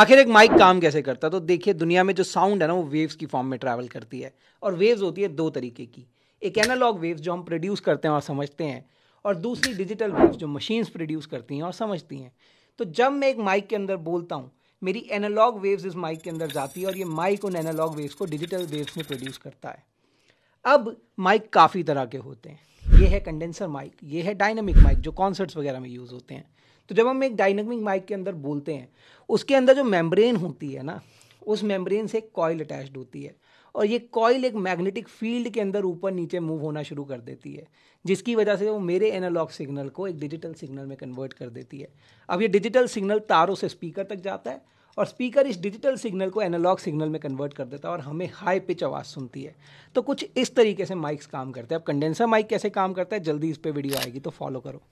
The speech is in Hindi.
आखिर एक माइक काम कैसे करता है तो देखिए दुनिया में जो साउंड है ना वो वेव्स की फॉर्म में ट्रैवल करती है और वेव्स होती है दो तरीके की एक एनालॉग वेव्स जो हम प्रोड्यूस करते हैं और समझते हैं और दूसरी डिजिटल वेव्स जो मशीन्स प्रोड्यूस करती हैं और समझती हैं तो जब मैं एक माइक के अंदर बोलता हूँ मेरी एनालॉग वेव्स इस माइक के अंदर जाती है और ये माइक उन एनालॉग वेव्स को डिजिटल वेव्स में प्रोड्यूस करता है अब माइक काफ़ी तरह के होते हैं ये है कंडेंसर माइक ये है डायनामिक माइक जो कॉन्सर्ट्स वगैरह में यूज़ होते हैं तो जब हम एक डायनामिक माइक के अंदर बोलते हैं उसके अंदर जो मेम्ब्रेन होती है ना उस मेम्ब्रेन से एक कॉयल अटैच्ड होती है और ये कॉयल एक मैग्नेटिक फील्ड के अंदर ऊपर नीचे मूव होना शुरू कर देती है जिसकी वजह से वो मेरे एनालॉग सिग्नल को एक डिजिटल सिग्नल में कन्वर्ट कर देती है अब ये डिजिटल सिग्नल तारों से स्पीकर तक जाता है और स्पीकर इस डिजिटल सिग्नल को एनालॉग सिग्नल में कन्वर्ट कर देता है और हमें हाई पिच आवाज़ सुनती है तो कुछ इस तरीके से माइक्स काम करते हैं अब कंडेंसर माइक कैसे काम करता है जल्दी इस पर वीडियो आएगी तो फॉलो करो